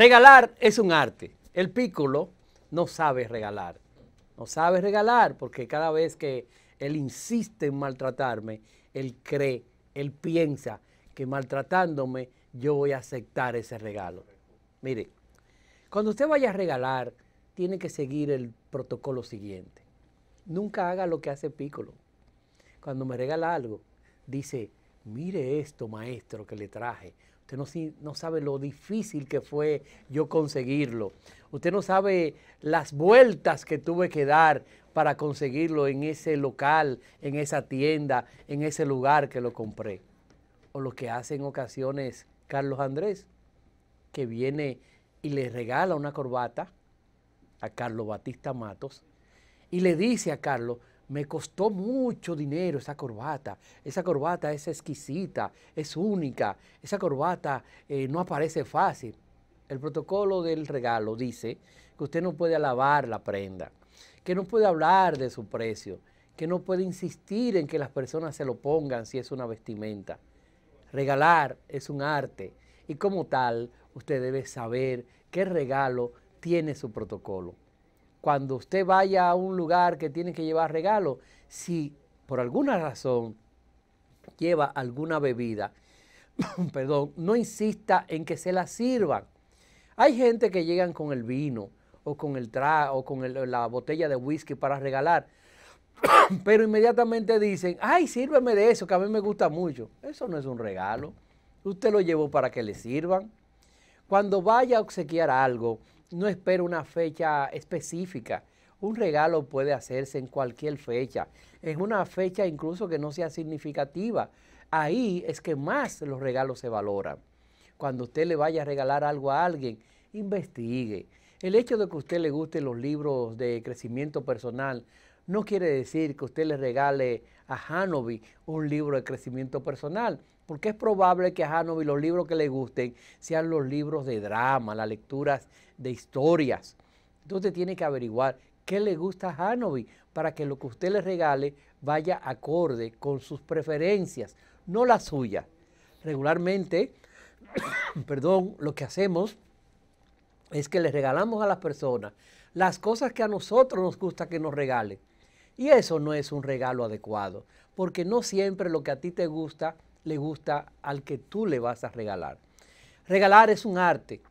Regalar es un arte. El pícolo no sabe regalar. No sabe regalar porque cada vez que él insiste en maltratarme, él cree, él piensa que maltratándome yo voy a aceptar ese regalo. Mire, cuando usted vaya a regalar, tiene que seguir el protocolo siguiente. Nunca haga lo que hace pícolo, Cuando me regala algo, dice, mire esto, maestro, que le traje. Usted no, sabe lo difícil que fue yo conseguirlo. Usted no sabe las vueltas que tuve que dar para conseguirlo en ese local, en esa tienda, en ese lugar que lo compré. O lo que hace en ocasiones Carlos Andrés, que viene y le regala una corbata a Carlos Batista Matos y le dice a Carlos, me costó mucho dinero esa corbata. Esa corbata es exquisita, es única. Esa corbata eh, no aparece fácil. El protocolo del regalo dice que usted no puede alabar la prenda, que no puede hablar de su precio, que no puede insistir en que las personas se lo pongan si es una vestimenta. Regalar es un arte y como tal usted debe saber qué regalo tiene su protocolo cuando usted vaya a un lugar que tiene que llevar regalo, si por alguna razón lleva alguna bebida, perdón, no insista en que se la sirvan. Hay gente que llegan con el vino o con el tra o con la botella de whisky para regalar, pero inmediatamente dicen, ay, sírveme de eso que a mí me gusta mucho. Eso no es un regalo. Usted lo llevó para que le sirvan. Cuando vaya a obsequiar algo, no espere una fecha específica. Un regalo puede hacerse en cualquier fecha, en una fecha incluso que no sea significativa. Ahí es que más los regalos se valoran. Cuando usted le vaya a regalar algo a alguien, investigue. El hecho de que a usted le gusten los libros de crecimiento personal no quiere decir que usted le regale a Hanovi un libro de crecimiento personal, porque es probable que a Hanovi los libros que le gusten sean los libros de drama, las lecturas de historias. Entonces tiene que averiguar qué le gusta a Hanovi para que lo que usted le regale vaya acorde con sus preferencias, no las suyas. Regularmente, perdón, lo que hacemos es que le regalamos a las personas las cosas que a nosotros nos gusta que nos regalen. Y eso no es un regalo adecuado, porque no siempre lo que a ti te gusta le gusta al que tú le vas a regalar. Regalar es un arte.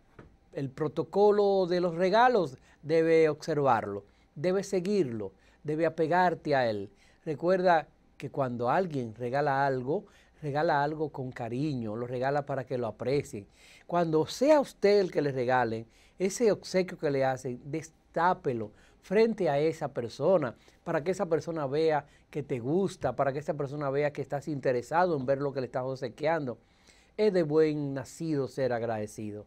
El protocolo de los regalos debe observarlo, debe seguirlo, debe apegarte a él. Recuerda que cuando alguien regala algo, regala algo con cariño, lo regala para que lo aprecien. Cuando sea usted el que le regalen, ese obsequio que le hacen, destápelo, frente a esa persona, para que esa persona vea que te gusta, para que esa persona vea que estás interesado en ver lo que le estás obsequiando. Es de buen nacido ser agradecido.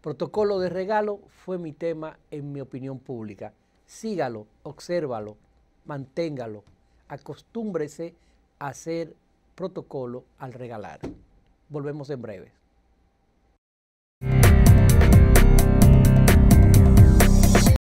Protocolo de regalo fue mi tema en mi opinión pública. Sígalo, obsérvalo, manténgalo. Acostúmbrese a hacer protocolo al regalar. Volvemos en breve.